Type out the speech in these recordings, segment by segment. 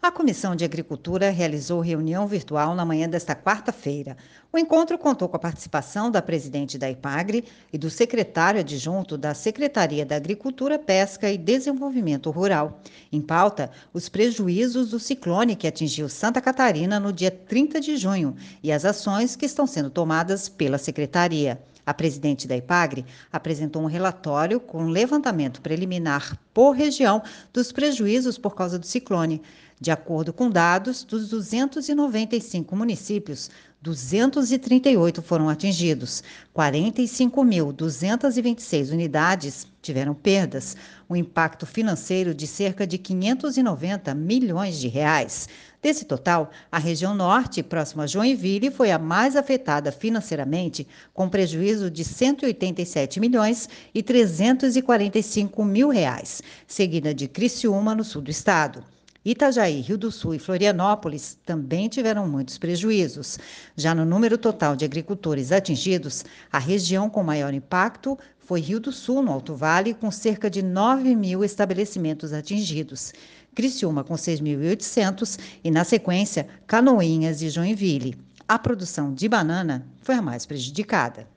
A Comissão de Agricultura realizou reunião virtual na manhã desta quarta-feira. O encontro contou com a participação da presidente da IPAGRE e do secretário adjunto da Secretaria da Agricultura, Pesca e Desenvolvimento Rural. Em pauta, os prejuízos do ciclone que atingiu Santa Catarina no dia 30 de junho e as ações que estão sendo tomadas pela secretaria. A presidente da IPAGRE apresentou um relatório com levantamento preliminar por região dos prejuízos por causa do ciclone. De acordo com dados, dos 295 municípios, 238 foram atingidos. 45.226 unidades tiveram perdas um impacto financeiro de cerca de 590 milhões de reais. Desse total, a região norte, próxima a Joinville, foi a mais afetada financeiramente, com prejuízo de 187 milhões e 345 mil reais, seguida de Criciúma, no sul do estado. Itajaí, Rio do Sul e Florianópolis também tiveram muitos prejuízos. Já no número total de agricultores atingidos, a região com maior impacto foi Rio do Sul, no Alto Vale, com cerca de 9 mil estabelecimentos atingidos. Criciúma, com 6.800, e, na sequência, Canoinhas e Joinville. A produção de banana foi a mais prejudicada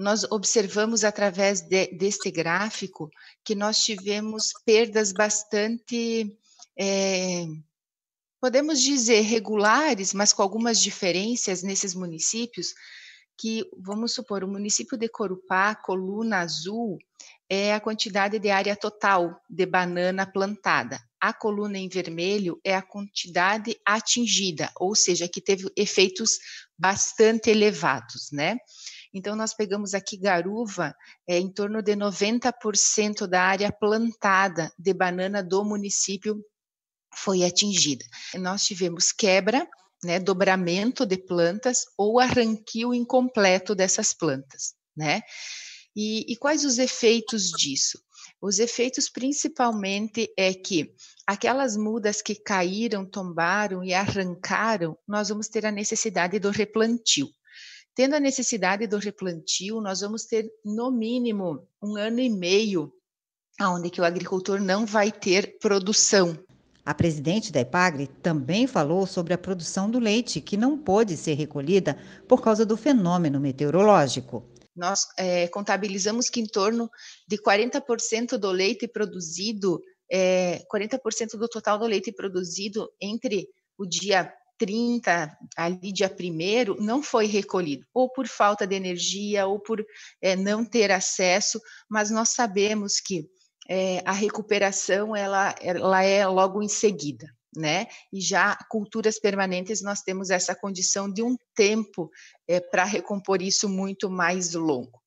nós observamos através de, deste gráfico que nós tivemos perdas bastante, é, podemos dizer, regulares, mas com algumas diferenças nesses municípios, que, vamos supor, o município de Corupá, coluna azul, é a quantidade de área total de banana plantada. A coluna em vermelho é a quantidade atingida, ou seja, que teve efeitos bastante elevados, né? Então, nós pegamos aqui Garuva, é, em torno de 90% da área plantada de banana do município foi atingida. Nós tivemos quebra né, dobramento de plantas ou arranquio incompleto dessas plantas, né? E, e quais os efeitos disso? Os efeitos principalmente é que aquelas mudas que caíram, tombaram e arrancaram, nós vamos ter a necessidade do replantio. Tendo a necessidade do replantio, nós vamos ter no mínimo um ano e meio onde que o agricultor não vai ter produção a presidente da Epagre também falou sobre a produção do leite, que não pôde ser recolhida por causa do fenômeno meteorológico. Nós é, contabilizamos que em torno de 40% do leite produzido, é, 40% do total do leite produzido entre o dia 30, ali dia 1 não foi recolhido, ou por falta de energia, ou por é, não ter acesso, mas nós sabemos que é, a recuperação ela, ela é logo em seguida. Né? E já culturas permanentes nós temos essa condição de um tempo é, para recompor isso muito mais longo.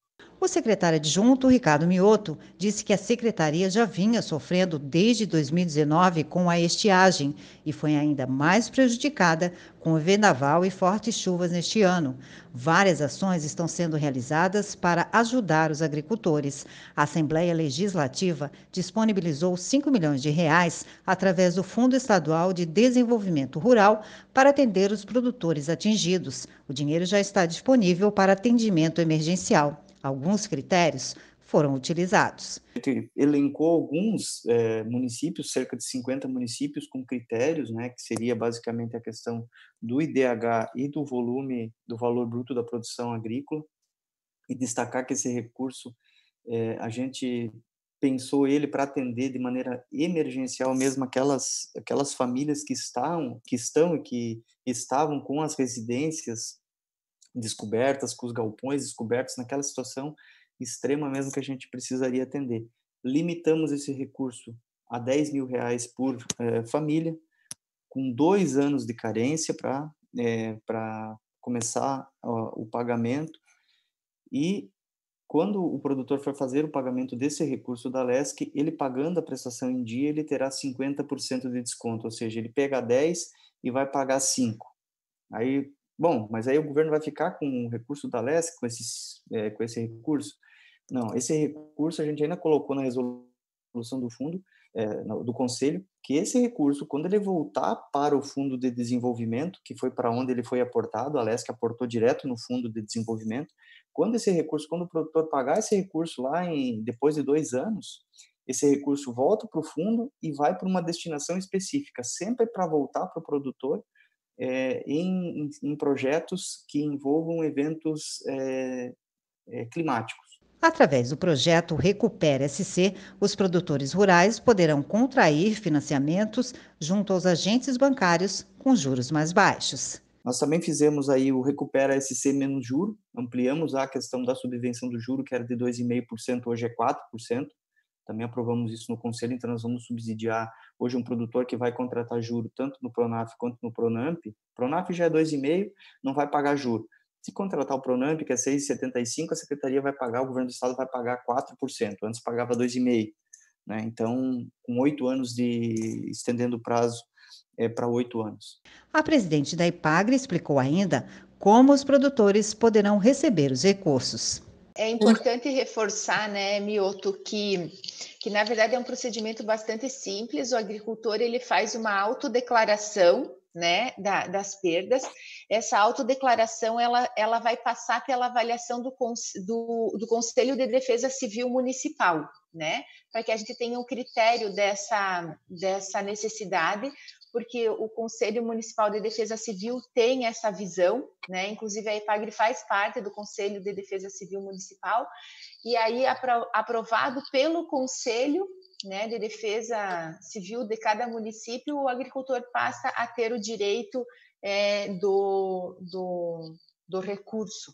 O secretário adjunto, Ricardo Mioto, disse que a secretaria já vinha sofrendo desde 2019 com a estiagem e foi ainda mais prejudicada com o vendaval e fortes chuvas neste ano. Várias ações estão sendo realizadas para ajudar os agricultores. A Assembleia Legislativa disponibilizou 5 milhões de reais através do Fundo Estadual de Desenvolvimento Rural para atender os produtores atingidos. O dinheiro já está disponível para atendimento emergencial. Alguns critérios foram utilizados. A gente elencou alguns é, municípios, cerca de 50 municípios, com critérios, né, que seria basicamente a questão do IDH e do volume do valor bruto da produção agrícola, e destacar que esse recurso é, a gente pensou ele para atender de maneira emergencial mesmo aquelas aquelas famílias que estão que estão e que estavam com as residências descobertas, com os galpões descobertos, naquela situação extrema mesmo que a gente precisaria atender. Limitamos esse recurso a 10 mil reais por eh, família, com dois anos de carência para eh, para começar ó, o pagamento. E quando o produtor for fazer o pagamento desse recurso da LESC, ele pagando a prestação em dia, ele terá 50% de desconto, ou seja, ele pega 10 e vai pagar 5. Aí Bom, mas aí o governo vai ficar com o recurso da LESC, com, esses, é, com esse recurso? Não, esse recurso a gente ainda colocou na resolução do fundo, é, do conselho, que esse recurso, quando ele voltar para o fundo de desenvolvimento, que foi para onde ele foi aportado, a LESC aportou direto no fundo de desenvolvimento, quando esse recurso, quando o produtor pagar esse recurso lá em depois de dois anos, esse recurso volta para o fundo e vai para uma destinação específica, sempre para voltar para o produtor é, em, em, projetos que envolvam eventos é, é, climáticos. Através do projeto Recupera SC, os produtores rurais poderão contrair financiamentos junto aos agentes bancários com juros mais baixos. Nós também fizemos aí o Recupera SC menos juro, ampliamos a questão da subvenção do juro, que era de 2,5%, hoje é 4% também aprovamos isso no conselho, então nós vamos subsidiar hoje um produtor que vai contratar juro tanto no Pronaf quanto no Pronamp. Pronaf já é 2,5, não vai pagar juro. Se contratar o Pronamp, que é 6,75, a secretaria vai pagar, o governo do estado vai pagar 4%, antes pagava 2,5. Né? Então, com oito anos de estendendo o prazo é, para oito anos. A presidente da IPAGRE explicou ainda como os produtores poderão receber os recursos. É importante reforçar, né, Mioto, que, que na verdade é um procedimento bastante simples. O agricultor ele faz uma autodeclaração né, da, das perdas. Essa autodeclaração ela, ela vai passar pela avaliação do, do, do Conselho de Defesa Civil Municipal, né, para que a gente tenha um critério dessa, dessa necessidade porque o Conselho Municipal de Defesa Civil tem essa visão, né? Inclusive a EPAGRE faz parte do Conselho de Defesa Civil Municipal e aí aprovado pelo Conselho né, de Defesa Civil de cada município, o agricultor passa a ter o direito é, do, do, do recurso.